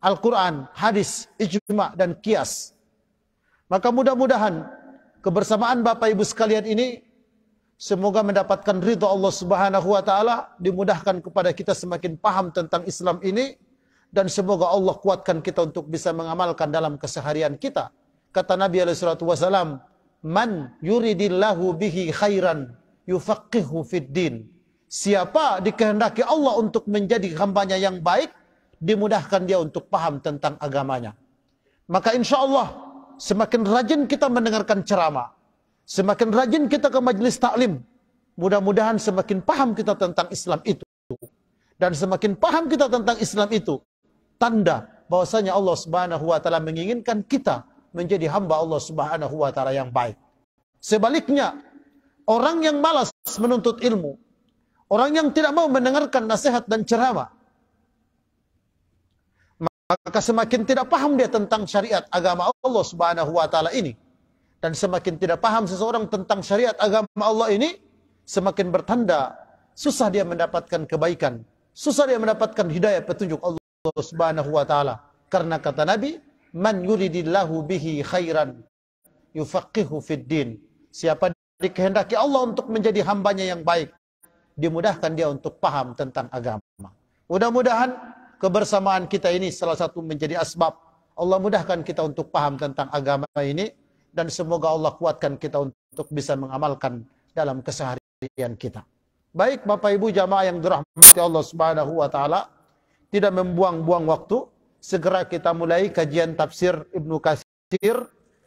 Al-Quran, hadis, ijma dan kias. Maka mudah-mudahan kebersamaan Bapak Ibu sekalian ini semoga mendapatkan ridho Allah Subhanahu wa taala, dimudahkan kepada kita semakin paham tentang Islam ini dan semoga Allah kuatkan kita untuk bisa mengamalkan dalam keseharian kita. Kata Nabi alaihi salatu wasalam, "Man yuridillahu bihi khairan yufaqihu fid din." Siapa dikehendaki Allah untuk menjadi hambanya yang baik, dimudahkan dia untuk paham tentang agamanya. Maka insya Allah semakin rajin kita mendengarkan ceramah, semakin rajin kita ke majelis taklim, mudah-mudahan semakin paham kita tentang Islam itu. Dan semakin paham kita tentang Islam itu, tanda bahwasanya Allah Subhanahu wa taala menginginkan kita menjadi hamba Allah Subhanahu wa taala yang baik. Sebaliknya, orang yang malas menuntut ilmu, orang yang tidak mau mendengarkan nasihat dan ceramah, maka semakin tidak paham dia tentang syariat agama Allah Subhanahu wa taala ini. Dan semakin tidak paham seseorang tentang syariat agama Allah ini, semakin bertanda susah dia mendapatkan kebaikan, susah dia mendapatkan hidayah petunjuk Allah Subhanahu wa taala. Karena kata Nabi, "Man yuridillahu bihi khairan yufaqihu fid din." Siapa dikehendaki Allah untuk menjadi hambanya yang baik, dimudahkan dia untuk paham tentang agama. Mudah-mudahan kebersamaan kita ini salah satu menjadi asbab Allah mudahkan kita untuk paham tentang agama ini dan semoga Allah kuatkan kita untuk bisa mengamalkan dalam keseharian kita. Baik Bapak Ibu jamaah yang dirahmati Allah Subhanahu wa taala, tidak membuang-buang waktu, segera kita mulai kajian tafsir Ibnu Katsir.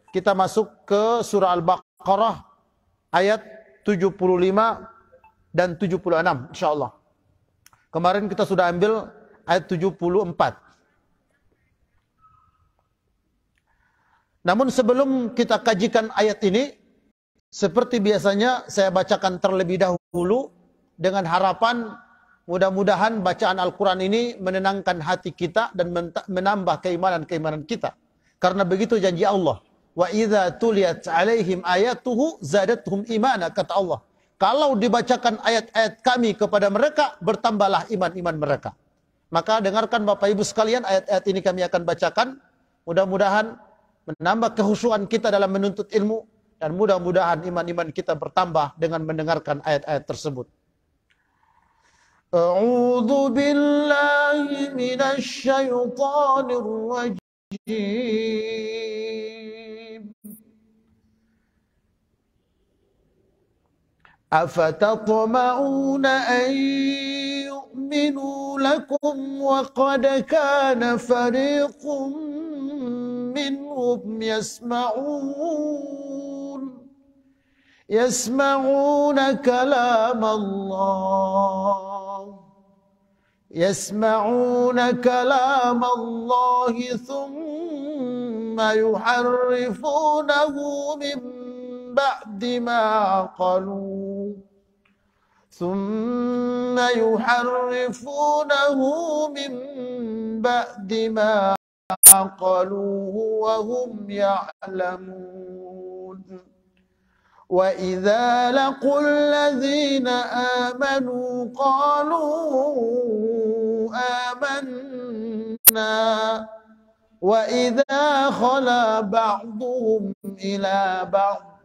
Kita masuk ke surah Al-Baqarah ayat 75 dan 76 insyaallah. Kemarin kita sudah ambil ayat 74. Namun sebelum kita kajikan ayat ini, seperti biasanya saya bacakan terlebih dahulu dengan harapan mudah-mudahan bacaan Al-Quran ini menenangkan hati kita dan menambah keimanan-keimanan kita. Karena begitu janji Allah. Wa idza tuliyat alaihim ayatuhu zadatuhum imana kata Allah. Kalau dibacakan ayat-ayat kami kepada mereka bertambahlah iman-iman mereka. Maka dengarkan Bapak Ibu sekalian ayat-ayat ini kami akan bacakan. Mudah-mudahan menambah kehusuan kita dalam menuntut ilmu dan mudah-mudahan iman-iman kita bertambah dengan mendengarkan ayat-ayat tersebut. A'udzu billahi minasy rajim. أفتطمعون أن يؤمنوا لكم وقد كان فريق منهم يسمعون يسمعون كلام الله يسمعون كلام الله ثم يحرفونه من بعد ما عقلوا ثم يحرفونه من بعد ما عقلوه وهم يعلمون وإذا لقوا الذين آمنوا قالوا آمنا وإذا خلا بعضهم إلى بعض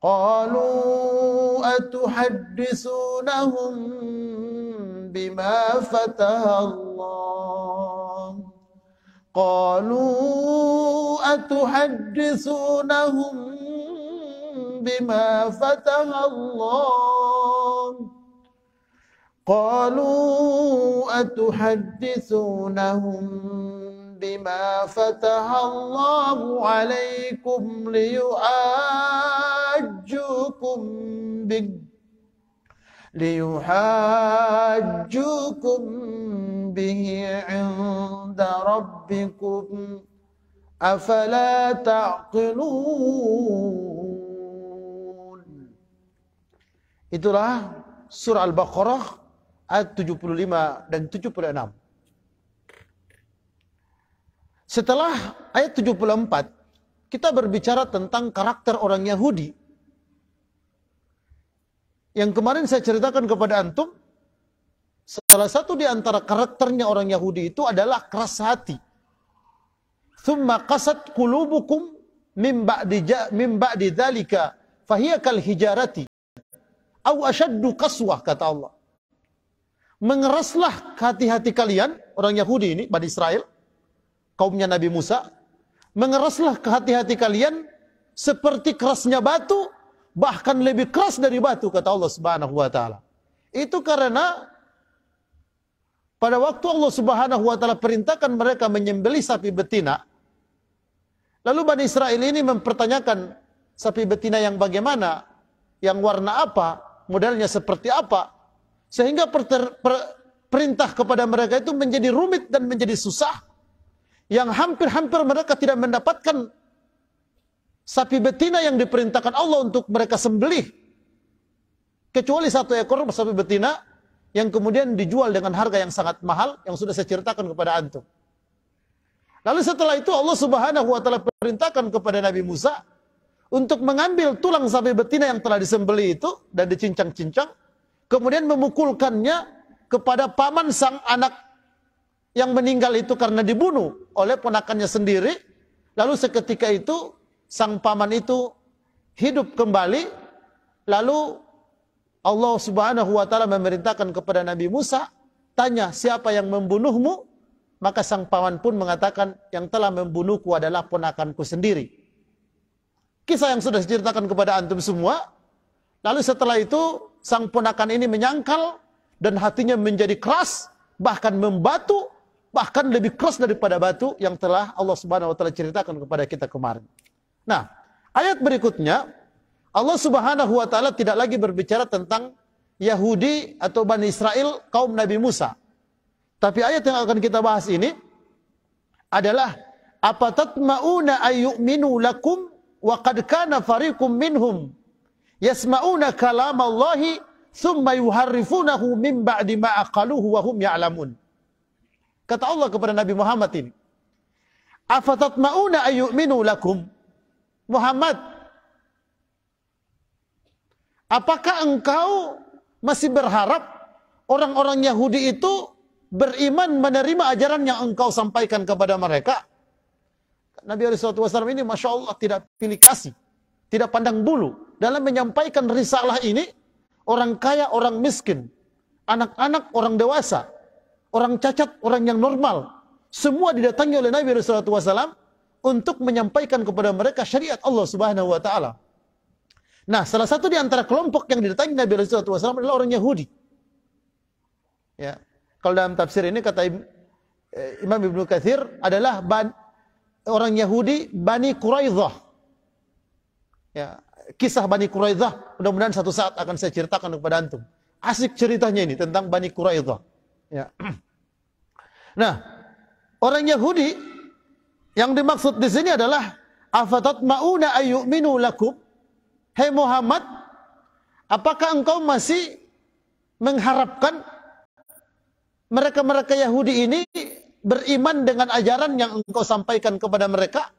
قالوا أتحدثونهم بما فتح الله قالوا أتحدثونهم بما فتح الله قالوا أتحدثونهم بما فتح الله عليكم ليؤمنوا ليحاجوكم به ليحاجوكم به عند ربكم أفلا تعقلون Itulah surah Al-Baqarah ayat 75 dan 76. Setelah ayat 74, kita berbicara tentang karakter orang Yahudi yang kemarin saya ceritakan kepada antum, salah satu di antara karakternya orang Yahudi itu adalah keras hati. Thumma qasat kulubukum min ba'di min ba'di dzalika fahiya hijarati au asyaddu kaswah kata Allah. Mengeraslah hati-hati kalian orang Yahudi ini Bani Israel kaumnya Nabi Musa mengeraslah hati-hati kalian seperti kerasnya batu bahkan lebih keras dari batu kata Allah Subhanahu wa taala. Itu karena pada waktu Allah Subhanahu wa taala perintahkan mereka menyembelih sapi betina, lalu Bani Israel ini mempertanyakan sapi betina yang bagaimana, yang warna apa, modelnya seperti apa, sehingga per, perintah kepada mereka itu menjadi rumit dan menjadi susah yang hampir-hampir mereka tidak mendapatkan sapi betina yang diperintahkan Allah untuk mereka sembelih. Kecuali satu ekor sapi betina yang kemudian dijual dengan harga yang sangat mahal yang sudah saya ceritakan kepada antum. Lalu setelah itu Allah Subhanahu wa taala perintahkan kepada Nabi Musa untuk mengambil tulang sapi betina yang telah disembelih itu dan dicincang-cincang, kemudian memukulkannya kepada paman sang anak yang meninggal itu karena dibunuh oleh ponakannya sendiri. Lalu seketika itu sang paman itu hidup kembali lalu Allah Subhanahu wa taala memerintahkan kepada Nabi Musa, "Tanya siapa yang membunuhmu?" Maka sang paman pun mengatakan, "Yang telah membunuhku adalah ponakanku sendiri." Kisah yang sudah diceritakan kepada antum semua. Lalu setelah itu sang ponakan ini menyangkal dan hatinya menjadi keras, bahkan membatu, bahkan lebih keras daripada batu yang telah Allah Subhanahu wa taala ceritakan kepada kita kemarin. Nah, ayat berikutnya Allah Subhanahu wa taala tidak lagi berbicara tentang Yahudi atau Bani Israel kaum Nabi Musa. Tapi ayat yang akan kita bahas ini adalah apa tatma'una ayyuminu lakum wa qad kana fariqum minhum yasma'una kalam Allah thumma yuharrifunahu min ba'di ma aqaluhu wa hum ya'lamun. Kata Allah kepada Nabi Muhammad ini, "Afatatma'una ayyuminu lakum?" Muhammad, apakah engkau masih berharap orang-orang Yahudi itu beriman menerima ajaran yang engkau sampaikan kepada mereka? Nabi SAW ini Masya Allah tidak pilih kasih. Tidak pandang bulu. Dalam menyampaikan risalah ini, orang kaya, orang miskin, anak-anak, orang dewasa, orang cacat, orang yang normal. Semua didatangi oleh Nabi SAW untuk menyampaikan kepada mereka syariat Allah Subhanahu wa taala. Nah, salah satu di antara kelompok yang didatangi Nabi Rasulullah SAW adalah orang Yahudi. Ya. Kalau dalam tafsir ini kata eh, Imam Ibnu Katsir adalah orang Yahudi Bani Quraidah. Ya, kisah Bani Quraidah mudah-mudahan satu saat akan saya ceritakan kepada antum. Asik ceritanya ini tentang Bani Quraidah. Ya. Nah, orang Yahudi yang dimaksud di sini adalah afatat mauna ayyuminu lakum. Hei Muhammad, apakah engkau masih mengharapkan mereka-mereka Yahudi ini beriman dengan ajaran yang engkau sampaikan kepada mereka?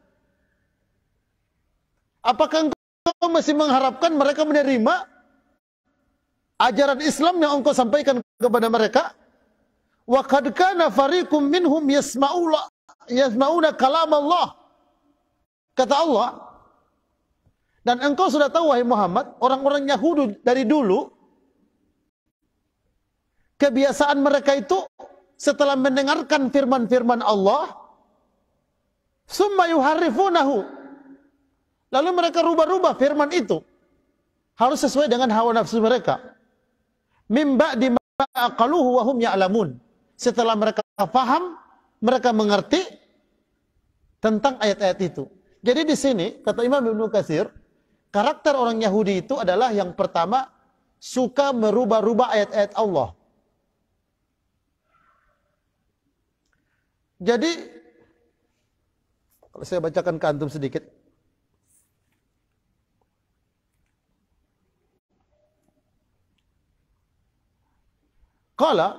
Apakah engkau masih mengharapkan mereka menerima ajaran Islam yang engkau sampaikan kepada mereka? Wa qad kana fariqum minhum yasma'u yasmauna kalam Allah. Kata Allah, dan engkau sudah tahu wahai Muhammad, orang-orang Yahudi dari dulu kebiasaan mereka itu setelah mendengarkan firman-firman Allah, summa yuharrifunahu. Lalu mereka rubah-rubah firman itu. Harus sesuai dengan hawa nafsu mereka. mimba di ma'aqaluhu wa ya'lamun. Setelah mereka faham mereka mengerti tentang ayat-ayat itu. Jadi di sini kata Imam Ibnu Katsir, karakter orang Yahudi itu adalah yang pertama suka merubah-rubah ayat-ayat Allah. Jadi kalau saya bacakan ke sedikit. Qala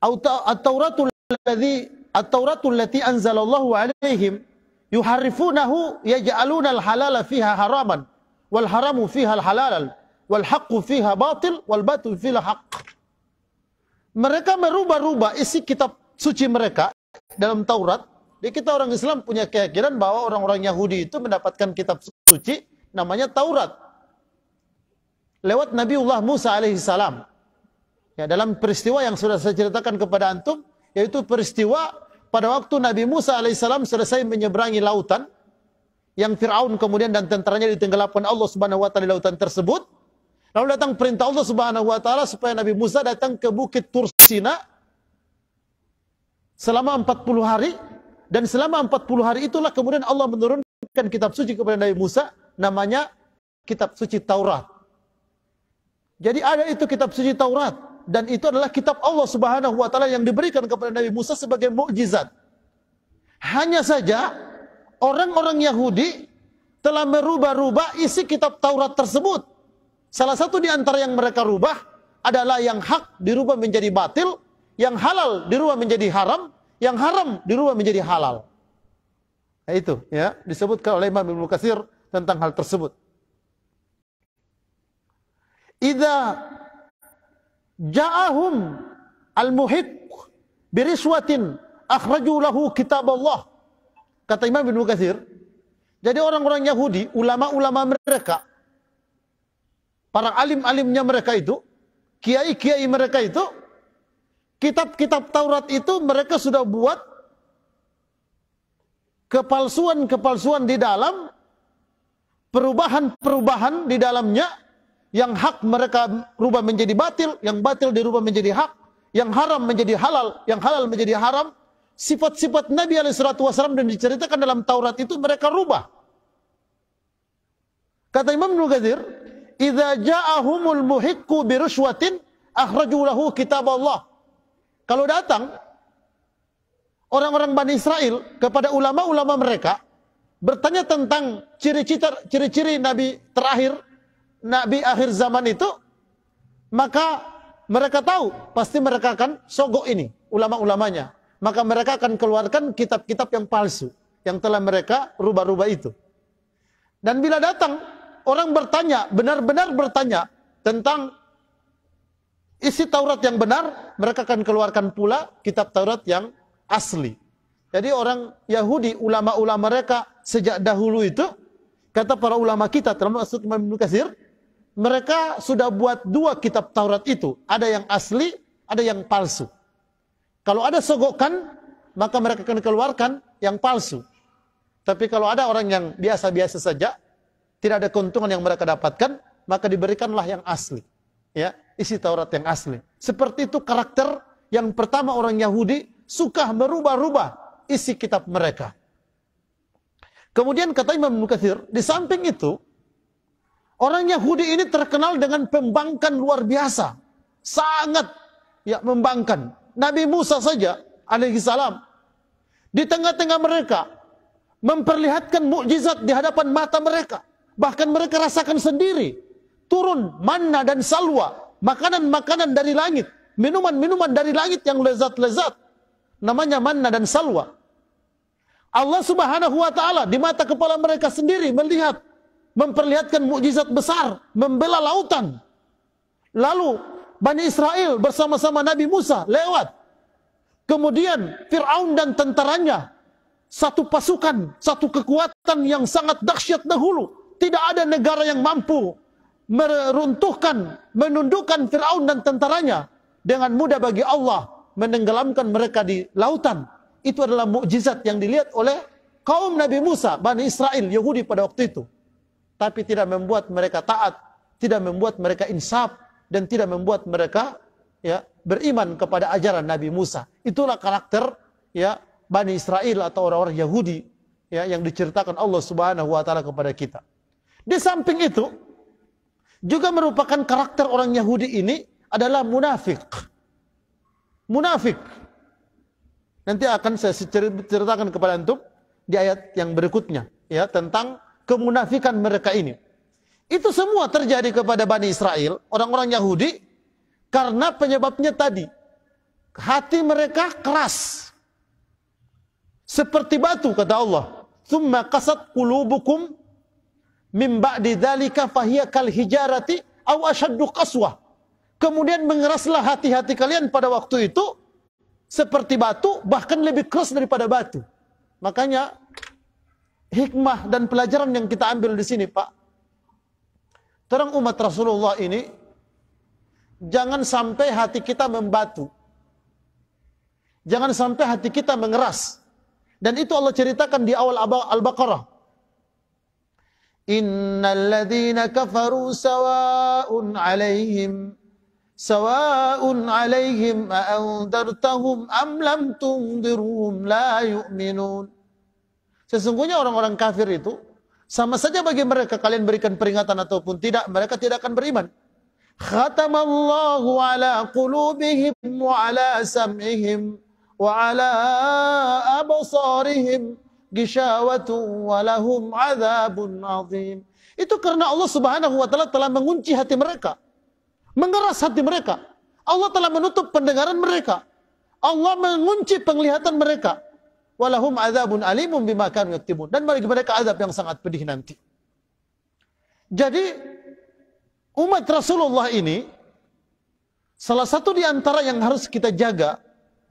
at tauratul alladhi at-tauratul lati anzalallahu alaihim yuharrifunahu halala fiha haraman wal haramu fiha al wal haqqu fiha batil wal batil fiha haqq. Mereka merubah-rubah isi kitab suci mereka dalam Taurat. Jadi kita orang Islam punya keyakinan bahwa orang-orang Yahudi itu mendapatkan kitab suci namanya Taurat. Lewat Nabiullah Musa alaihi salam. Ya, dalam peristiwa yang sudah saya ceritakan kepada antum, yaitu peristiwa pada waktu Nabi Musa alaihissalam selesai menyeberangi lautan yang Firaun kemudian dan tentaranya ditenggelamkan Allah Subhanahu wa taala di lautan tersebut. Lalu datang perintah Allah Subhanahu wa taala supaya Nabi Musa datang ke bukit Tursina selama 40 hari dan selama 40 hari itulah kemudian Allah menurunkan kitab suci kepada Nabi Musa namanya kitab suci Taurat. Jadi ada itu kitab suci Taurat dan itu adalah kitab Allah Subhanahu wa taala yang diberikan kepada Nabi Musa sebagai mukjizat. Hanya saja orang-orang Yahudi telah merubah-rubah isi kitab Taurat tersebut. Salah satu di antara yang mereka rubah adalah yang hak dirubah menjadi batil, yang halal dirubah menjadi haram, yang haram dirubah menjadi halal. Nah, itu ya disebutkan oleh Imam Ibnu Katsir tentang hal tersebut. Idza ja'ahum al-muhiq biriswatin akhraju lahu kitab Allah. Kata Imam bin Katsir, jadi orang-orang Yahudi, ulama-ulama mereka, para alim-alimnya mereka itu, kiai-kiai mereka itu, kitab-kitab Taurat itu mereka sudah buat kepalsuan-kepalsuan di dalam, perubahan-perubahan di dalamnya yang hak mereka rubah menjadi batil, yang batil dirubah menjadi hak, yang haram menjadi halal, yang halal menjadi haram. Sifat-sifat Nabi wasallam dan diceritakan dalam Taurat itu mereka rubah. Kata Imam Nuqadir, "Idza ja'ahumul muhiqqu bi rushwatin akhraju lahu kitab Allah." Kalau datang orang-orang Bani Israel kepada ulama-ulama mereka bertanya tentang ciri-ciri Nabi terakhir nabi akhir zaman itu, maka mereka tahu pasti mereka akan sogok ini ulama-ulamanya. Maka mereka akan keluarkan kitab-kitab yang palsu yang telah mereka rubah-rubah itu. Dan bila datang orang bertanya, benar-benar bertanya tentang isi Taurat yang benar, mereka akan keluarkan pula kitab Taurat yang asli. Jadi orang Yahudi, ulama-ulama mereka sejak dahulu itu, kata para ulama kita, termasuk Imam Ibn Kasir, mereka sudah buat dua kitab Taurat itu. Ada yang asli, ada yang palsu. Kalau ada sogokan, maka mereka akan keluarkan yang palsu. Tapi kalau ada orang yang biasa-biasa saja, tidak ada keuntungan yang mereka dapatkan, maka diberikanlah yang asli. Ya, isi Taurat yang asli. Seperti itu karakter yang pertama orang Yahudi suka merubah-rubah isi kitab mereka. Kemudian kata Imam Mukathir, di samping itu, Orang Yahudi ini terkenal dengan pembangkan luar biasa. Sangat ya membangkan. Nabi Musa saja alaihi salam di tengah-tengah mereka memperlihatkan mukjizat di hadapan mata mereka. Bahkan mereka rasakan sendiri turun manna dan salwa, makanan-makanan dari langit, minuman-minuman dari langit yang lezat-lezat. Namanya manna dan salwa. Allah Subhanahu wa taala di mata kepala mereka sendiri melihat memperlihatkan mukjizat besar, membela lautan. Lalu Bani Israel bersama-sama Nabi Musa lewat. Kemudian Fir'aun dan tentaranya satu pasukan, satu kekuatan yang sangat dahsyat dahulu. Tidak ada negara yang mampu meruntuhkan, menundukkan Fir'aun dan tentaranya. Dengan mudah bagi Allah menenggelamkan mereka di lautan. Itu adalah mukjizat yang dilihat oleh kaum Nabi Musa, Bani Israel, Yahudi pada waktu itu tapi tidak membuat mereka taat, tidak membuat mereka insaf dan tidak membuat mereka ya beriman kepada ajaran Nabi Musa. Itulah karakter ya Bani Israel atau orang-orang Yahudi ya yang diceritakan Allah Subhanahu wa taala kepada kita. Di samping itu juga merupakan karakter orang Yahudi ini adalah munafik. Munafik. Nanti akan saya ceritakan kepada antum di ayat yang berikutnya ya tentang kemunafikan mereka ini. Itu semua terjadi kepada Bani Israel, orang-orang Yahudi, karena penyebabnya tadi. Hati mereka keras. Seperti batu, kata Allah. Thumma kasat kulubukum min ba'di dhalika fahiyya kal hijarati aw ashaddu qaswah. Kemudian mengeraslah hati-hati kalian pada waktu itu seperti batu, bahkan lebih keras daripada batu. Makanya hikmah dan pelajaran yang kita ambil di sini, Pak. Terang umat Rasulullah ini jangan sampai hati kita membatu. Jangan sampai hati kita mengeras. Dan itu Allah ceritakan di awal Al-Baqarah. Innal ladzina kafaru sawa'un 'alaihim sawa'un 'alaihim a andartahum am lam tundirhum la yu'minun. Sesungguhnya orang-orang kafir itu sama saja bagi mereka kalian berikan peringatan ataupun tidak mereka tidak akan beriman. Khatamallahu ala qulubihim wa ala sam'ihim wa ala absarihim gishawatun wa lahum adzabun azim. Itu karena Allah Subhanahu wa taala telah mengunci hati mereka. Mengeras hati mereka. Allah telah menutup pendengaran mereka. Allah mengunci penglihatan mereka walahum azabun alimun bima kanu yaktimun dan bagi mereka azab yang sangat pedih nanti. Jadi umat Rasulullah ini salah satu di antara yang harus kita jaga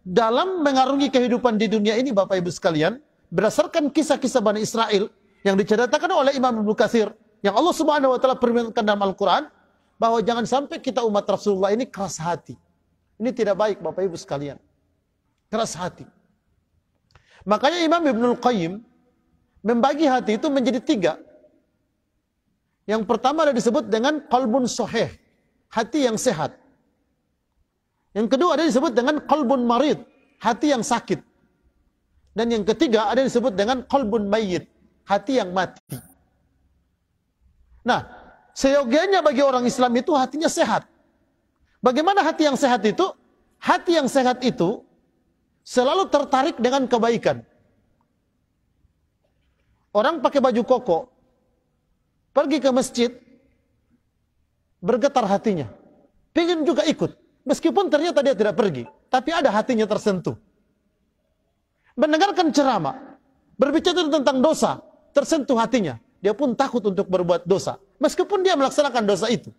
dalam mengarungi kehidupan di dunia ini Bapak Ibu sekalian berdasarkan kisah-kisah Bani Israel yang diceritakan oleh Imam Ibnu Katsir yang Allah Subhanahu wa taala firmankan dalam Al-Qur'an bahwa jangan sampai kita umat Rasulullah ini keras hati. Ini tidak baik Bapak Ibu sekalian. Keras hati. Makanya Imam Ibnul Qayyim membagi hati itu menjadi tiga. Yang pertama ada disebut dengan kalbun soheh, hati yang sehat. Yang kedua ada disebut dengan kalbun marid, hati yang sakit. Dan yang ketiga ada disebut dengan kalbun mayyit, hati yang mati. Nah, seyogianya bagi orang Islam itu hatinya sehat. Bagaimana hati yang sehat itu? Hati yang sehat itu selalu tertarik dengan kebaikan. Orang pakai baju koko, pergi ke masjid, bergetar hatinya. Pengen juga ikut. Meskipun ternyata dia tidak pergi, tapi ada hatinya tersentuh. Mendengarkan ceramah, berbicara tentang dosa, tersentuh hatinya. Dia pun takut untuk berbuat dosa, meskipun dia melaksanakan dosa itu.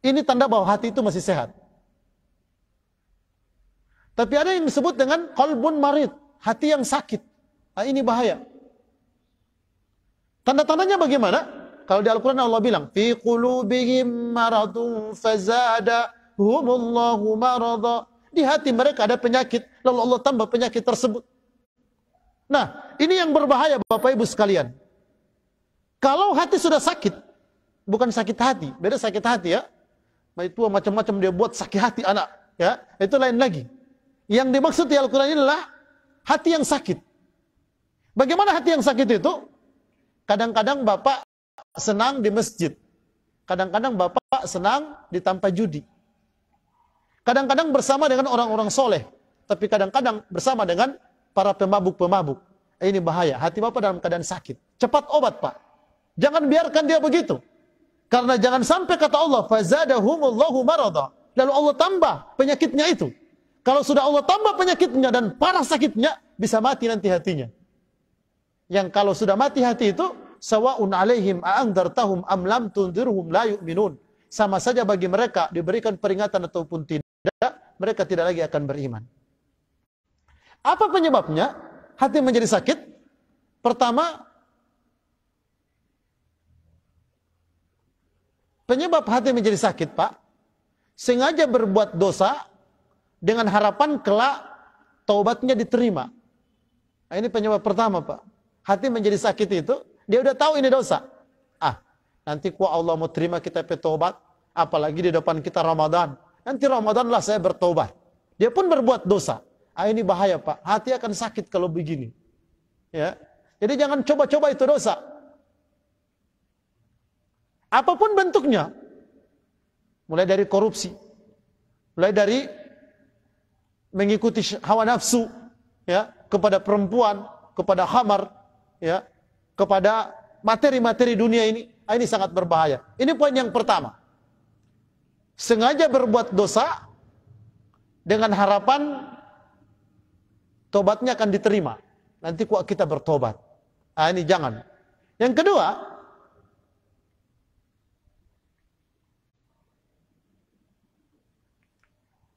Ini tanda bahwa hati itu masih sehat. Tapi ada yang disebut dengan kolbun marid, hati yang sakit. Nah, ini bahaya. Tanda-tandanya bagaimana? Kalau di Al-Quran Allah bilang, Fi qulubihim maradun fazada humullahu marada. Di hati mereka ada penyakit, lalu Allah tambah penyakit tersebut. Nah, ini yang berbahaya Bapak Ibu sekalian. Kalau hati sudah sakit, bukan sakit hati, beda sakit hati ya. Itu macam-macam dia buat sakit hati anak, ya. Itu lain lagi. Yang dimaksud di Al-Quran ini adalah hati yang sakit. Bagaimana hati yang sakit itu? Kadang-kadang bapak senang di masjid. Kadang-kadang bapak senang di tanpa judi. Kadang-kadang bersama dengan orang-orang soleh. Tapi kadang-kadang bersama dengan para pemabuk-pemabuk. Eh, ini bahaya. Hati bapak dalam keadaan sakit. Cepat obat pak. Jangan biarkan dia begitu. Karena jangan sampai kata Allah, fazadahumullahu marada. Lalu Allah tambah penyakitnya itu. Kalau sudah Allah tambah penyakitnya dan parah sakitnya, bisa mati nanti hatinya. Yang kalau sudah mati hati itu, sawaun alaihim a'angdartahum amlam tundirhum la yu'minun. Sama saja bagi mereka diberikan peringatan ataupun tidak, mereka tidak lagi akan beriman. Apa penyebabnya hati menjadi sakit? Pertama, penyebab hati menjadi sakit, Pak, sengaja berbuat dosa dengan harapan kelak taubatnya diterima. Nah, ini penyebab pertama, Pak. Hati menjadi sakit itu, dia udah tahu ini dosa. Ah, nanti ku Allah mau terima kita petobat, apalagi di depan kita Ramadan. Nanti Ramadan lah saya bertobat. Dia pun berbuat dosa. Ah, ini bahaya, Pak. Hati akan sakit kalau begini. Ya. Jadi jangan coba-coba itu dosa. Apapun bentuknya. Mulai dari korupsi. Mulai dari mengikuti hawa nafsu ya kepada perempuan kepada khamar ya kepada materi-materi dunia ini ah, ini sangat berbahaya ini poin yang pertama sengaja berbuat dosa dengan harapan tobatnya akan diterima nanti kuat kita bertobat nah, ini jangan yang kedua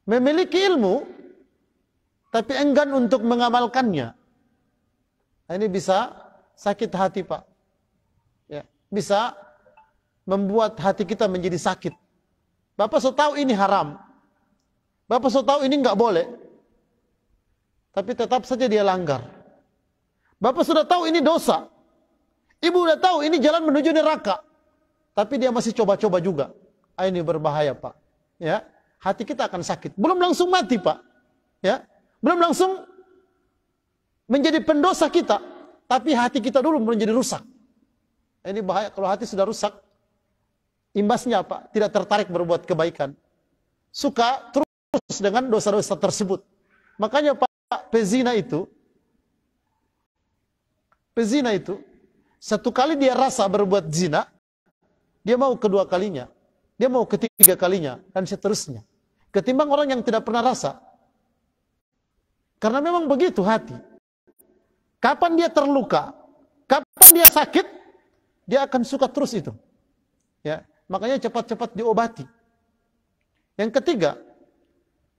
memiliki ilmu tapi enggan untuk mengamalkannya. Nah, ini bisa sakit hati, Pak. Ya, bisa membuat hati kita menjadi sakit. Bapak so tahu ini haram. Bapak so tahu ini nggak boleh. Tapi tetap saja dia langgar. Bapak sudah tahu ini dosa. Ibu sudah tahu ini jalan menuju neraka. Tapi dia masih coba-coba juga. Ah, ini berbahaya, Pak. Ya, hati kita akan sakit. Belum langsung mati, Pak. Ya, belum langsung menjadi pendosa kita, tapi hati kita dulu menjadi rusak. Ini bahaya kalau hati sudah rusak. Imbasnya apa? Tidak tertarik berbuat kebaikan. Suka terus dengan dosa-dosa tersebut. Makanya Pak pezina itu pezina itu satu kali dia rasa berbuat zina, dia mau kedua kalinya, dia mau ketiga kalinya dan seterusnya. Ketimbang orang yang tidak pernah rasa, karena memang begitu hati. Kapan dia terluka, kapan dia sakit, dia akan suka terus itu. Ya, makanya cepat-cepat diobati. Yang ketiga,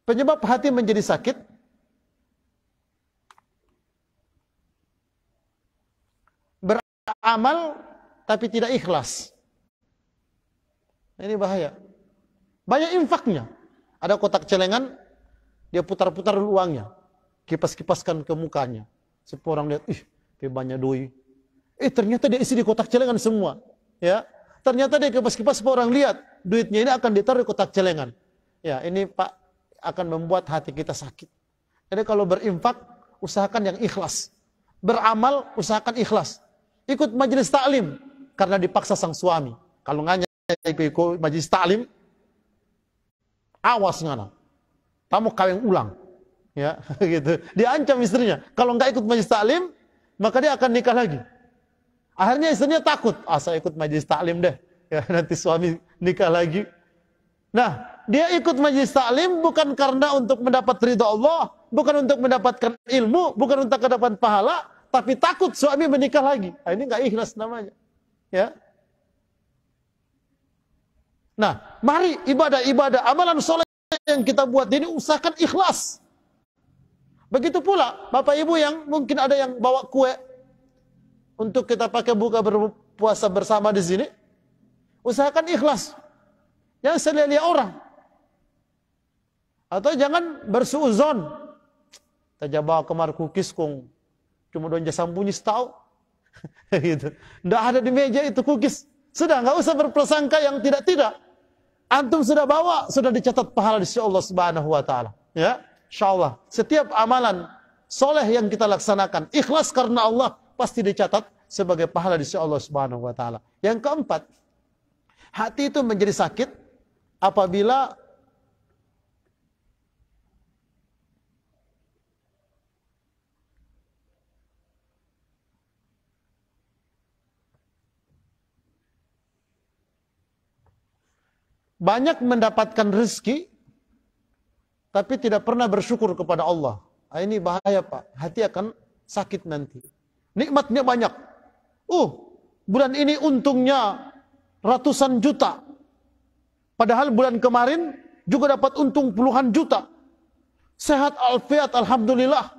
penyebab hati menjadi sakit beramal tapi tidak ikhlas. Ini bahaya. Banyak infaknya. Ada kotak celengan, dia putar-putar uangnya kipas-kipaskan ke mukanya. Supaya orang lihat, ih, banyak doi. Eh, ternyata dia isi di kotak celengan semua. Ya, ternyata dia kipas-kipas supaya orang lihat. Duitnya ini akan ditaruh di kotak celengan. Ya, ini Pak akan membuat hati kita sakit. Jadi kalau berinfak, usahakan yang ikhlas. Beramal, usahakan ikhlas. Ikut majelis taklim karena dipaksa sang suami. Kalau nganya ikut majelis taklim, awas ngana. Tamu kawin ulang. Ya, gitu. Diancam istrinya, kalau nggak ikut majelis taklim, maka dia akan nikah lagi. Akhirnya istrinya takut, ah ikut majelis taklim deh. Ya, nanti suami nikah lagi. Nah, dia ikut majelis taklim bukan karena untuk mendapat ridho Allah, bukan untuk mendapatkan ilmu, bukan untuk mendapatkan pahala, tapi takut suami menikah lagi. Nah, ini nggak ikhlas namanya. Ya, Nah, mari ibadah-ibadah, amalan soleh yang kita buat ini usahakan ikhlas. Begitu pula Bapak Ibu yang mungkin ada yang bawa kue untuk kita pakai buka berpuasa bersama di sini. Usahakan ikhlas. Jangan selelia orang. Atau jangan bersuuzon. Tajah bawa kemar kukis kung. Cuma donja sambunyi setau. gitu. Nggak ada di meja itu kukis. Sudah, nggak usah berprasangka yang tidak-tidak. Antum sudah bawa, sudah dicatat pahala di sisi Allah Subhanahu wa taala, ya. Insya setiap amalan soleh yang kita laksanakan, ikhlas karena Allah, pasti dicatat sebagai pahala di sisi Allah Subhanahu wa taala. Yang keempat, hati itu menjadi sakit apabila banyak mendapatkan rezeki tapi tidak pernah bersyukur kepada Allah. Nah, ini bahaya Pak, hati akan sakit nanti. Nikmatnya banyak. Uh, bulan ini untungnya ratusan juta. Padahal bulan kemarin juga dapat untung puluhan juta. Sehat alfiat alhamdulillah.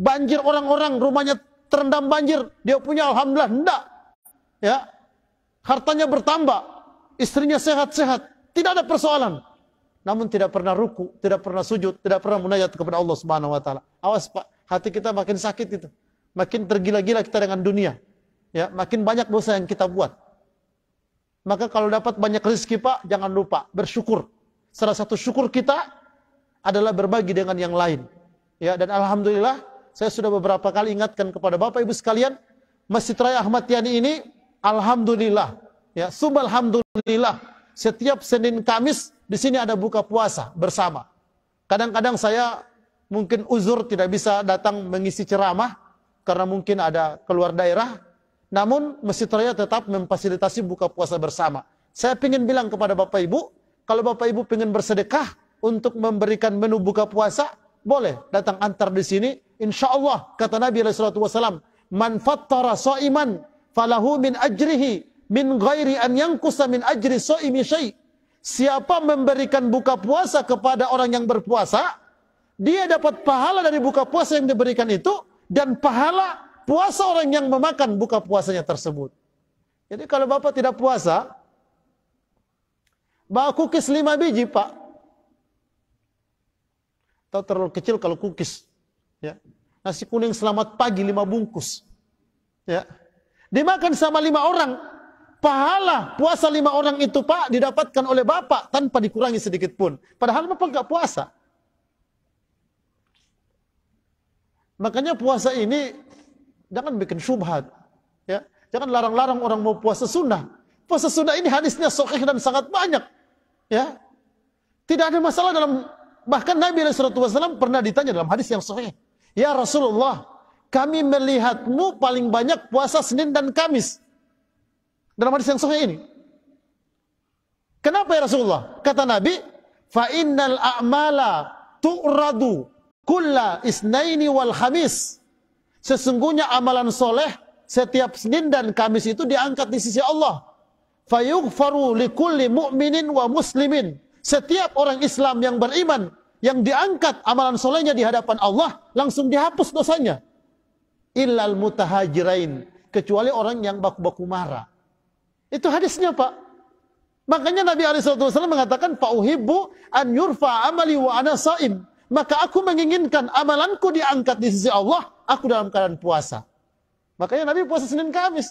Banjir orang-orang rumahnya terendam banjir, dia punya alhamdulillah enggak. Ya. Hartanya bertambah, istrinya sehat-sehat, tidak ada persoalan namun tidak pernah ruku, tidak pernah sujud, tidak pernah munajat kepada Allah Subhanahu wa taala. Awas Pak, hati kita makin sakit itu. Makin tergila-gila kita dengan dunia. Ya, makin banyak dosa yang kita buat. Maka kalau dapat banyak rezeki Pak, jangan lupa bersyukur. Salah satu syukur kita adalah berbagi dengan yang lain. Ya, dan alhamdulillah saya sudah beberapa kali ingatkan kepada Bapak Ibu sekalian, Masjid Raya Ahmad Yani ini alhamdulillah ya subalhamdulillah setiap Senin Kamis di sini ada buka puasa bersama. Kadang-kadang saya mungkin uzur tidak bisa datang mengisi ceramah karena mungkin ada keluar daerah. Namun masjid raya tetap memfasilitasi buka puasa bersama. Saya ingin bilang kepada Bapak Ibu, kalau Bapak Ibu ingin bersedekah untuk memberikan menu buka puasa, boleh datang antar di sini. Insya Allah kata Nabi SAW, Man fattara so'iman falahu min ajrihi min ghairi an yankusa min ajri so'imi syai' siapa memberikan buka puasa kepada orang yang berpuasa, dia dapat pahala dari buka puasa yang diberikan itu dan pahala puasa orang yang memakan buka puasanya tersebut. Jadi kalau Bapak tidak puasa, bawa kukis lima biji, Pak. Atau terlalu kecil kalau kukis. Ya. Nasi kuning selamat pagi lima bungkus. Ya. Dimakan sama lima orang, pahala puasa lima orang itu pak didapatkan oleh bapak tanpa dikurangi sedikit pun. Padahal bapak nggak puasa. Makanya puasa ini jangan bikin syubhat. Ya. Jangan larang-larang orang mau puasa sunnah. Puasa sunnah ini hadisnya sokeh dan sangat banyak. Ya. Tidak ada masalah dalam bahkan Nabi SAW pernah ditanya dalam hadis yang sahih. Ya Rasulullah, kami melihatmu paling banyak puasa Senin dan Kamis. Dalam hadis yang sahih ini. Kenapa ya Rasulullah? Kata Nabi, fa innal a'mala tu'radu kulla isnaini wal khamis. Sesungguhnya amalan soleh setiap Senin dan Kamis itu diangkat di sisi Allah. Fayughfaru likulli mu'minin wa muslimin. Setiap orang Islam yang beriman, yang diangkat amalan solehnya di hadapan Allah, langsung dihapus dosanya. Illal mutahajirain. Kecuali orang yang baku-baku marah. Itu hadisnya Pak. Makanya Nabi SAW mengatakan, fauhibu an yurfa amali wa ana sa'im. Maka aku menginginkan amalanku diangkat di sisi Allah, aku dalam keadaan puasa. Makanya Nabi puasa Senin Kamis.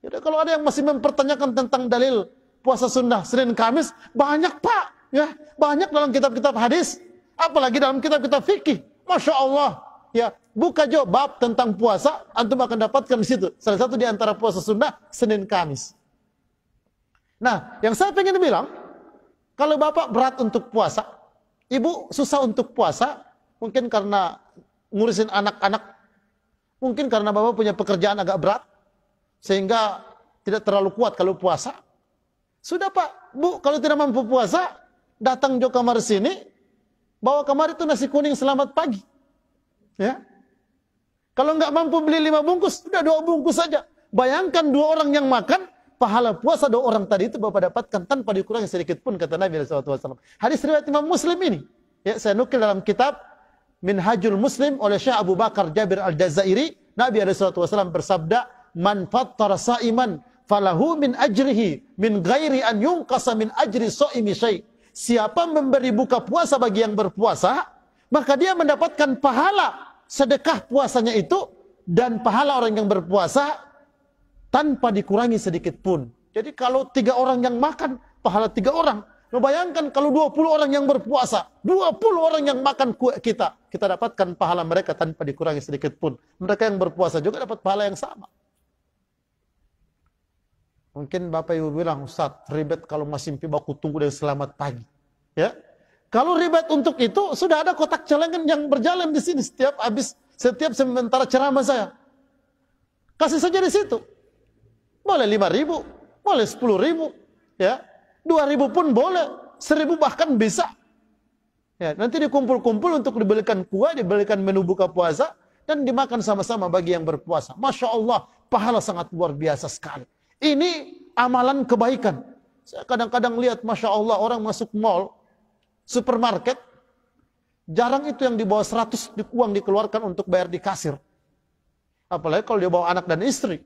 Jadi ya kalau ada yang masih mempertanyakan tentang dalil puasa sunnah Senin Kamis, banyak Pak. ya Banyak dalam kitab-kitab hadis. Apalagi dalam kitab-kitab fikih. Masya Allah. Ya, buka jawab tentang puasa, antum akan dapatkan di situ. Salah satu di antara puasa sunnah Senin Kamis. Nah, yang saya ingin bilang, kalau bapak berat untuk puasa, ibu susah untuk puasa, mungkin karena ngurusin anak-anak, mungkin karena bapak punya pekerjaan agak berat, sehingga tidak terlalu kuat kalau puasa. Sudah pak, bu, kalau tidak mampu puasa, datang ke kamar sini, bawa kamar itu nasi kuning selamat pagi. Ya, kalau nggak mampu beli lima bungkus, sudah dua bungkus saja. Bayangkan dua orang yang makan, pahala puasa dua orang tadi itu Bapak dapatkan tanpa dikurangi sedikit pun kata Nabi SAW. Hadis riwayat Imam Muslim ini. Ya, saya nukil dalam kitab Minhajul Muslim oleh Syekh Abu Bakar Jabir Al-Jazairi. Nabi SAW bersabda, Man fattara sa'iman falahu min ajrihi min ghairi an yunqasa min ajri so syai. Siapa memberi buka puasa bagi yang berpuasa, maka dia mendapatkan pahala sedekah puasanya itu dan pahala orang yang berpuasa tanpa dikurangi sedikit pun. Jadi kalau tiga orang yang makan, pahala tiga orang. Bayangkan kalau 20 orang yang berpuasa, 20 orang yang makan kue kita, kita dapatkan pahala mereka tanpa dikurangi sedikit pun. Mereka yang berpuasa juga dapat pahala yang sama. Mungkin Bapak Ibu bilang, Ustaz, ribet kalau masih mimpi baku tunggu dari selamat pagi. Ya, kalau ribet untuk itu, sudah ada kotak celengan yang berjalan di sini setiap habis, setiap sementara ceramah saya. Kasih saja di situ. Boleh lima ribu, boleh sepuluh ribu, ya. Dua ribu pun boleh, seribu bahkan bisa. Ya, nanti dikumpul-kumpul untuk dibelikan kuah, dibelikan menu buka puasa, dan dimakan sama-sama bagi yang berpuasa. Masya Allah, pahala sangat luar biasa sekali. Ini amalan kebaikan. Saya kadang-kadang lihat, Masya Allah, orang masuk mall, supermarket, jarang itu yang dibawa 100 uang dikeluarkan untuk bayar di kasir. Apalagi kalau dia bawa anak dan istri.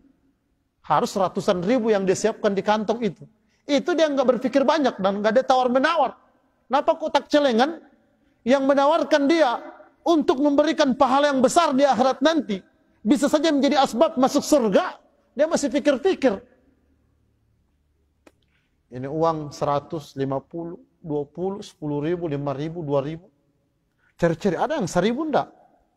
Harus ratusan ribu yang disiapkan di kantong itu. Itu dia nggak berpikir banyak dan nggak ada tawar-menawar. Kenapa kotak celengan yang menawarkan dia untuk memberikan pahala yang besar di akhirat nanti bisa saja menjadi asbab masuk surga dia masih pikir-pikir ini uang 150 20 10 ribu 5 ribu 2 ribu cari-cari ada yang seribu enggak?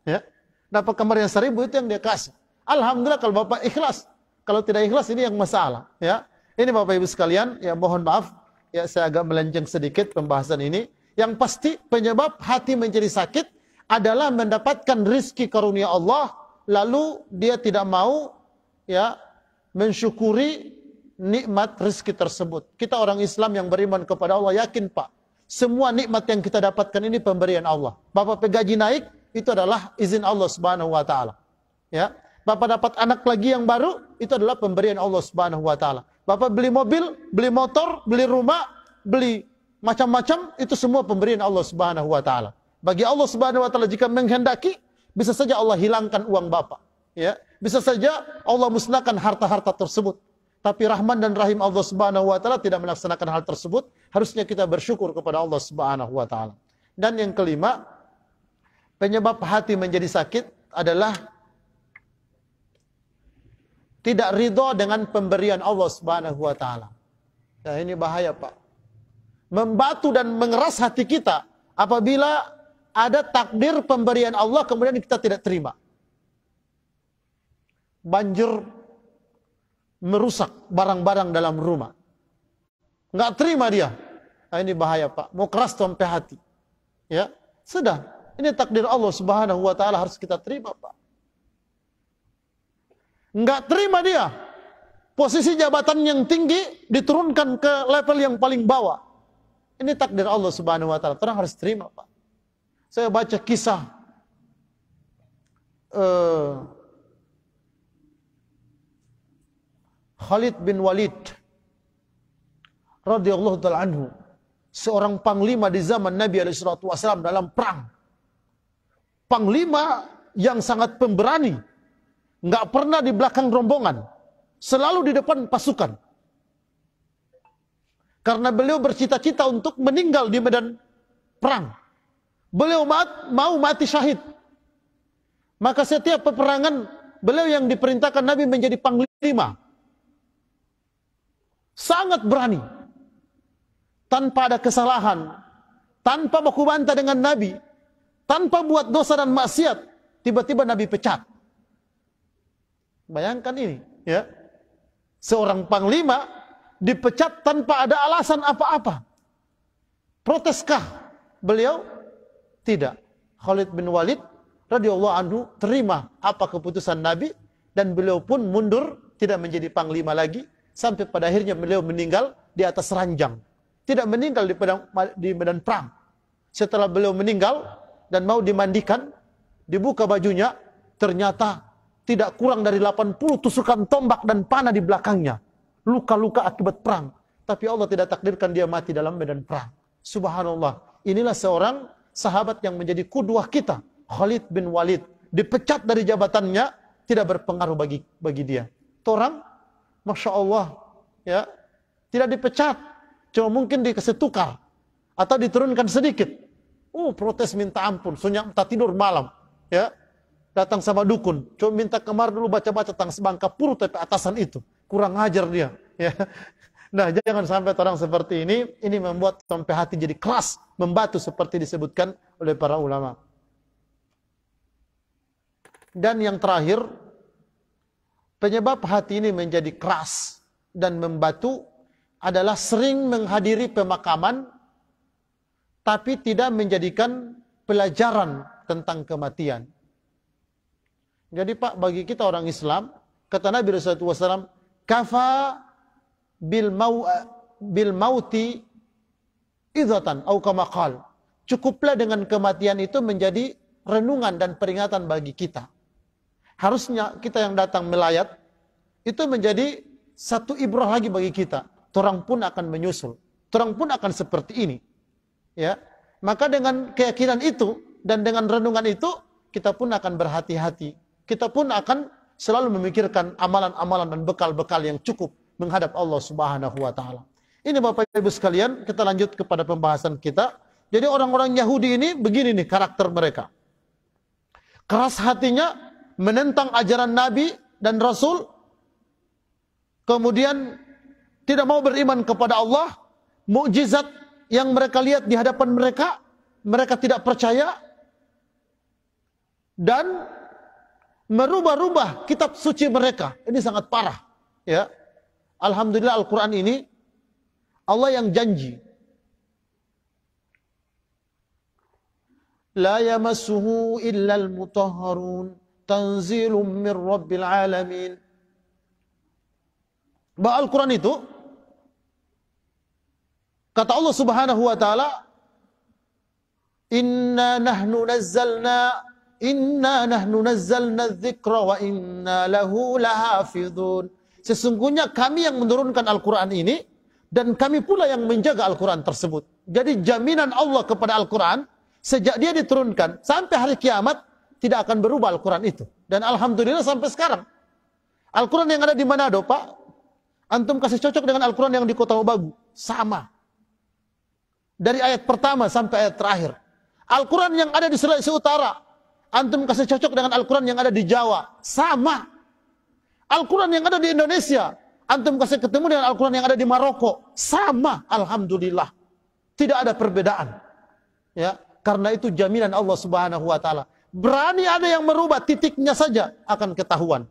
ya dapat kamar yang seribu itu yang dia kasih Alhamdulillah kalau bapak ikhlas kalau tidak ikhlas ini yang masalah, ya. Ini Bapak Ibu sekalian, ya mohon maaf ya saya agak melenceng sedikit pembahasan ini. Yang pasti penyebab hati menjadi sakit adalah mendapatkan rizki karunia Allah lalu dia tidak mau ya mensyukuri nikmat rizki tersebut. Kita orang Islam yang beriman kepada Allah yakin Pak, semua nikmat yang kita dapatkan ini pemberian Allah. Bapak pegaji naik itu adalah izin Allah Subhanahu wa taala. Ya. Bapak dapat anak lagi yang baru itu adalah pemberian Allah Subhanahu wa taala. Bapak beli mobil, beli motor, beli rumah, beli macam-macam itu semua pemberian Allah Subhanahu wa taala. Bagi Allah Subhanahu wa taala jika menghendaki bisa saja Allah hilangkan uang Bapak, ya. Bisa saja Allah musnahkan harta-harta tersebut. Tapi rahman dan rahim Allah Subhanahu wa taala tidak melaksanakan hal tersebut, harusnya kita bersyukur kepada Allah Subhanahu wa taala. Dan yang kelima, penyebab hati menjadi sakit adalah tidak ridho dengan pemberian Allah Subhanahu wa taala. Nah, ini bahaya, Pak. Membatu dan mengeras hati kita apabila ada takdir pemberian Allah kemudian kita tidak terima. Banjir merusak barang-barang dalam rumah. Enggak terima dia. Nah, ini bahaya, Pak. Mau keras sampai hati. Ya. Sudah. Ini takdir Allah Subhanahu wa taala harus kita terima, Pak nggak terima dia. Posisi jabatan yang tinggi diturunkan ke level yang paling bawah. Ini takdir Allah Subhanahu wa taala. Orang harus terima, Pak. Saya baca kisah uh, Khalid bin Walid radhiyallahu taala anhu, seorang panglima di zaman Nabi alaihi wasallam dalam perang. Panglima yang sangat pemberani nggak pernah di belakang rombongan, selalu di depan pasukan. Karena beliau bercita-cita untuk meninggal di medan perang. Beliau mat, mau mati syahid. Maka setiap peperangan beliau yang diperintahkan Nabi menjadi panglima. Sangat berani. Tanpa ada kesalahan, tanpa baku dengan Nabi, tanpa buat dosa dan maksiat, tiba-tiba Nabi pecat. Bayangkan ini, ya. Seorang panglima dipecat tanpa ada alasan apa-apa. Proteskah beliau? Tidak. Khalid bin Walid radhiyallahu anhu terima apa keputusan Nabi dan beliau pun mundur tidak menjadi panglima lagi sampai pada akhirnya beliau meninggal di atas ranjang. Tidak meninggal di medan, di medan perang. Setelah beliau meninggal dan mau dimandikan, dibuka bajunya, ternyata tidak kurang dari 80 tusukan tombak dan panah di belakangnya. Luka-luka akibat perang. Tapi Allah tidak takdirkan dia mati dalam medan perang. Subhanallah. Inilah seorang sahabat yang menjadi kuduah kita. Khalid bin Walid. Dipecat dari jabatannya. Tidak berpengaruh bagi bagi dia. Torang, Masya Allah. ya Tidak dipecat. Cuma mungkin dikasih tukar. Atau diturunkan sedikit. Oh, protes minta ampun. Sunyak, tak tidur malam. Ya, datang sama dukun, coba minta kemar dulu baca-baca tentang sebangka puru tapi atasan itu kurang ajar dia. Ya. Nah, jangan sampai orang seperti ini ini membuat sampai hati jadi keras, membatu seperti disebutkan oleh para ulama. Dan yang terakhir, penyebab hati ini menjadi keras dan membatu adalah sering menghadiri pemakaman tapi tidak menjadikan pelajaran tentang kematian. Jadi Pak, bagi kita orang Islam, kata Nabi Rasulullah SAW, kafa bil mau bil mauti idzatan au kama Cukuplah dengan kematian itu menjadi renungan dan peringatan bagi kita. Harusnya kita yang datang melayat itu menjadi satu ibrah lagi bagi kita. Orang pun akan menyusul. orang pun akan seperti ini. Ya. Maka dengan keyakinan itu dan dengan renungan itu kita pun akan berhati-hati kita pun akan selalu memikirkan amalan-amalan dan bekal-bekal yang cukup menghadap Allah Subhanahu wa taala. Ini Bapak Ibu sekalian, kita lanjut kepada pembahasan kita. Jadi orang-orang Yahudi ini begini nih karakter mereka. Keras hatinya menentang ajaran Nabi dan Rasul. Kemudian tidak mau beriman kepada Allah. Mukjizat yang mereka lihat di hadapan mereka, mereka tidak percaya. Dan merubah-rubah kitab suci mereka. Ini sangat parah. Ya. Alhamdulillah Al-Quran ini Allah yang janji. La yamassuhu illal mutahharun tanzilum min rabbil alamin. Bahwa Al-Quran itu kata Allah subhanahu wa ta'ala Inna nahnu nazzalna Inna nahnu nazzalna dzikra wa inna lahu lahafidhun. Sesungguhnya kami yang menurunkan Al-Quran ini dan kami pula yang menjaga Al-Quran tersebut. Jadi jaminan Allah kepada Al-Quran sejak dia diturunkan sampai hari kiamat tidak akan berubah Al-Quran itu. Dan Alhamdulillah sampai sekarang. Al-Quran yang ada di Manado Pak, antum kasih cocok dengan Al-Quran yang di Kota Obagu. Sama. Dari ayat pertama sampai ayat terakhir. Al-Quran yang ada di Sulawesi Utara, Antum kasih cocok dengan Al-Quran yang ada di Jawa. Sama. Al-Quran yang ada di Indonesia. Antum kasih ketemu dengan Al-Quran yang ada di Maroko. Sama. Alhamdulillah. Tidak ada perbedaan. Ya, karena itu jaminan Allah Subhanahu wa taala. Berani ada yang merubah titiknya saja akan ketahuan.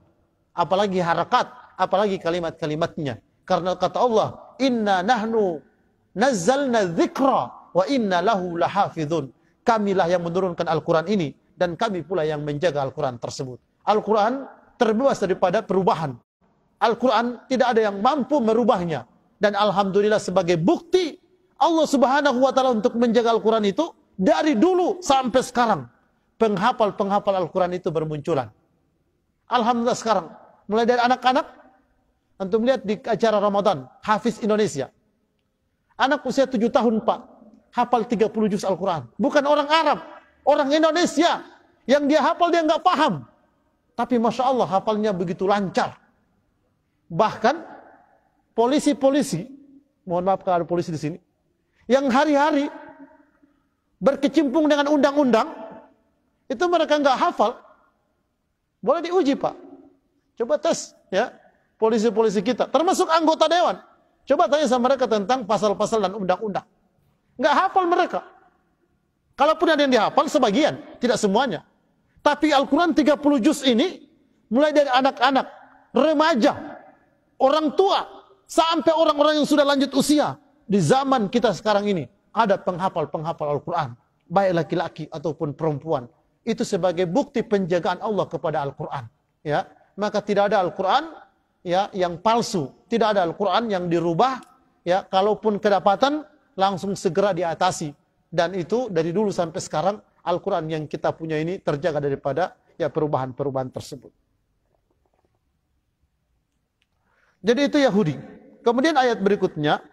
Apalagi harakat, apalagi kalimat-kalimatnya. Karena kata Allah, "Inna nahnu nazzalna Zikra wa inna lahu lahafizun." Kamilah yang menurunkan Al-Qur'an ini dan kami pula yang menjaga Al-Quran tersebut. Al-Quran terbebas daripada perubahan. Al-Quran tidak ada yang mampu merubahnya. Dan Alhamdulillah sebagai bukti Allah subhanahu wa ta'ala untuk menjaga Al-Quran itu dari dulu sampai sekarang. Penghafal-penghafal Al-Quran itu bermunculan. Alhamdulillah sekarang. Mulai dari anak-anak, untuk melihat di acara Ramadan, Hafiz Indonesia. Anak usia 7 tahun, Pak, hafal 30 juz Al-Quran. Bukan orang Arab, Orang Indonesia yang dia hafal dia nggak paham. Tapi Masya Allah hafalnya begitu lancar. Bahkan polisi-polisi, mohon maaf kalau ada polisi di sini, yang hari-hari berkecimpung dengan undang-undang, itu mereka nggak hafal. Boleh diuji Pak. Coba tes ya polisi-polisi kita, termasuk anggota dewan. Coba tanya sama mereka tentang pasal-pasal dan undang-undang. Nggak hafal mereka. Kalaupun ada yang dihafal sebagian, tidak semuanya. Tapi Al-Quran 30 juz ini mulai dari anak-anak, remaja, orang tua, sampai orang-orang yang sudah lanjut usia. Di zaman kita sekarang ini ada penghafal-penghafal Al-Quran. Baik laki-laki ataupun perempuan. Itu sebagai bukti penjagaan Allah kepada Al-Quran. Ya, maka tidak ada Al-Quran ya yang palsu, tidak ada Al-Quran yang dirubah. Ya, kalaupun kedapatan langsung segera diatasi dan itu dari dulu sampai sekarang Al-Quran yang kita punya ini terjaga daripada ya perubahan-perubahan tersebut. Jadi itu Yahudi. Kemudian ayat berikutnya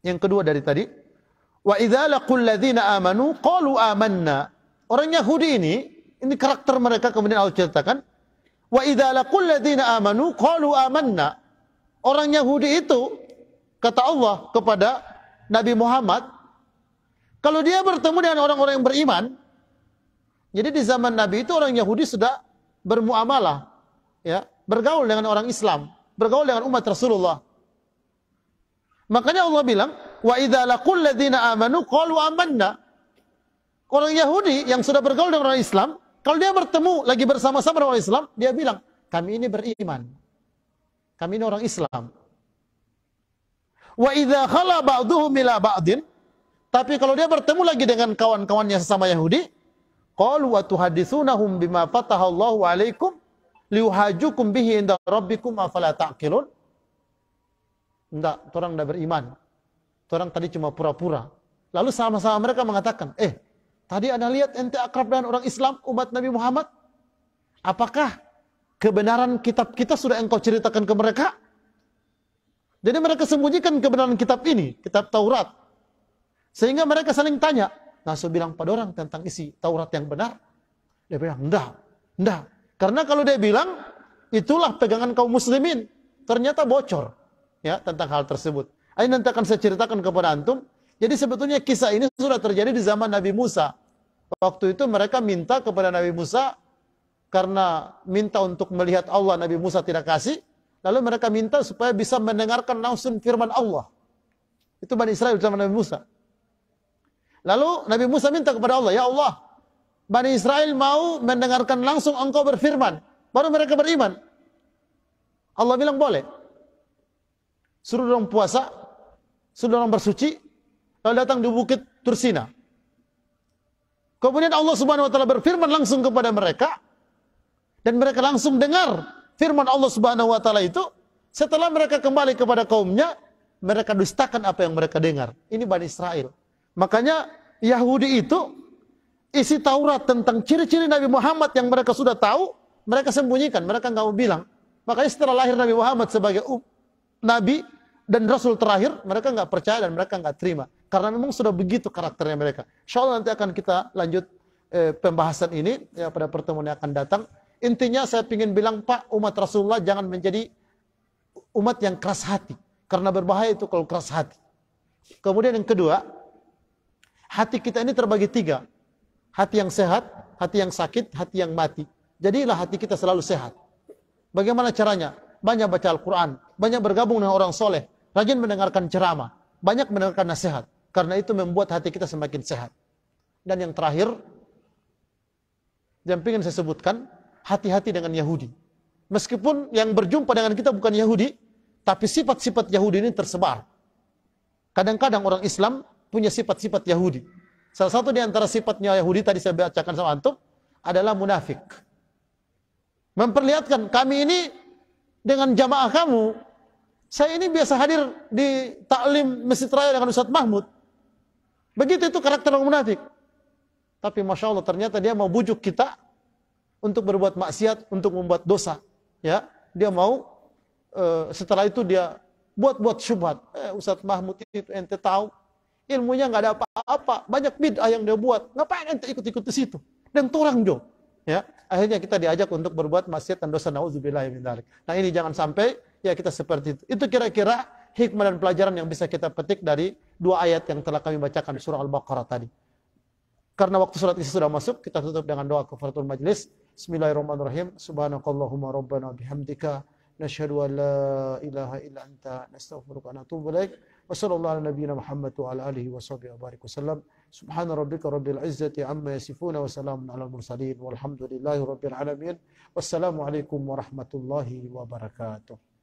yang kedua dari tadi, wa ladina amanu qalu amanna. Orang Yahudi ini ini karakter mereka kemudian Allah ceritakan, wa ladina amanu qalu amanna. Orang Yahudi itu kata Allah kepada Nabi Muhammad kalau dia bertemu dengan orang-orang yang beriman, jadi di zaman Nabi itu orang Yahudi sudah bermuamalah, ya, bergaul dengan orang Islam, bergaul dengan umat Rasulullah. Makanya Allah bilang, "Wa idhalakul ladina amanu qalu amanna." Orang Yahudi yang sudah bergaul dengan orang Islam, kalau dia bertemu lagi bersama-sama orang Islam, dia bilang, "Kami ini beriman. Kami ini orang Islam." Wa idza khala ba'dhum ila ba'din, tapi kalau dia bertemu lagi dengan kawan-kawannya sesama Yahudi, qalu wa tuhaditsunahum bima fatahallahu alaikum liuhajukum bihi inda rabbikum afala ta'qilun? Enggak, orang tidak beriman. Orang tadi cuma pura-pura. Lalu sama-sama mereka mengatakan, eh, tadi ada lihat ente akrab dengan orang Islam, umat Nabi Muhammad. Apakah kebenaran kitab kita sudah engkau ceritakan ke mereka? Jadi mereka sembunyikan kebenaran kitab ini, kitab Taurat. Sehingga mereka saling tanya. Rasul bilang pada orang tentang isi Taurat yang benar. Dia bilang, enggak, enggak. Karena kalau dia bilang, itulah pegangan kaum muslimin. Ternyata bocor ya tentang hal tersebut. Ini nanti akan saya ceritakan kepada antum. Jadi sebetulnya kisah ini sudah terjadi di zaman Nabi Musa. Waktu itu mereka minta kepada Nabi Musa karena minta untuk melihat Allah Nabi Musa tidak kasih. Lalu mereka minta supaya bisa mendengarkan langsung firman Allah. Itu Bani Israel zaman Nabi Musa. Lalu Nabi Musa minta kepada Allah, "Ya Allah, Bani Israel mau mendengarkan langsung engkau berfirman." Baru mereka beriman. Allah bilang boleh. Suruh orang puasa, suruh orang bersuci, lalu datang di bukit Tursina. Kemudian Allah Subhanahu wa taala berfirman langsung kepada mereka dan mereka langsung dengar firman Allah Subhanahu wa taala itu setelah mereka kembali kepada kaumnya mereka dustakan apa yang mereka dengar. Ini Bani Israel. Makanya Yahudi itu isi Taurat tentang ciri-ciri Nabi Muhammad yang mereka sudah tahu, mereka sembunyikan, mereka nggak mau bilang. Makanya setelah lahir Nabi Muhammad sebagai Nabi dan Rasul terakhir, mereka nggak percaya dan mereka nggak terima. Karena memang sudah begitu karakternya mereka. Insya Allah nanti akan kita lanjut eh, pembahasan ini ya, pada pertemuan yang akan datang. Intinya saya ingin bilang Pak umat Rasulullah jangan menjadi umat yang keras hati. Karena berbahaya itu kalau keras hati. Kemudian yang kedua, hati kita ini terbagi tiga. Hati yang sehat, hati yang sakit, hati yang mati. Jadilah hati kita selalu sehat. Bagaimana caranya? Banyak baca Al-Quran, banyak bergabung dengan orang soleh, rajin mendengarkan ceramah, banyak mendengarkan nasihat. Karena itu membuat hati kita semakin sehat. Dan yang terakhir, yang ingin saya sebutkan, hati-hati dengan Yahudi. Meskipun yang berjumpa dengan kita bukan Yahudi, tapi sifat-sifat Yahudi ini tersebar. Kadang-kadang orang Islam punya sifat-sifat Yahudi. Salah satu di antara sifatnya Yahudi tadi saya bacakan sama antum adalah munafik. Memperlihatkan kami ini dengan jamaah kamu, saya ini biasa hadir di taklim Masjid Raya dengan Ustaz Mahmud. Begitu itu karakter orang munafik. Tapi Masya Allah ternyata dia mau bujuk kita untuk berbuat maksiat, untuk membuat dosa. Ya, dia mau eh, setelah itu dia buat-buat syubhat. Eh, Ustaz Mahmud itu ente tahu ilmunya nggak ada apa-apa, banyak bid'ah yang dia buat. Ngapain ente ikut-ikut di situ? Dan turang jo. Ya, akhirnya kita diajak untuk berbuat maksiat dan dosa nauzubillah min dzalik. Nah, ini jangan sampai ya kita seperti itu. Itu kira-kira hikmah dan pelajaran yang bisa kita petik dari dua ayat yang telah kami bacakan di surah Al-Baqarah tadi. Karena waktu surat isi sudah masuk, kita tutup dengan doa kafaratul majlis. Bismillahirrahmanirrahim. Subhanakallahumma rabbana bihamdika. Nashhadu an la ilaha illa anta nastaghfiruka wa natubu ilaik. Wassalamualaikum ala nabiyina Muhammad wa ala amma yasifuna wa ala mursalin walhamdulillahi alamin. Wassalamu alaikum warahmatullahi wabarakatuh.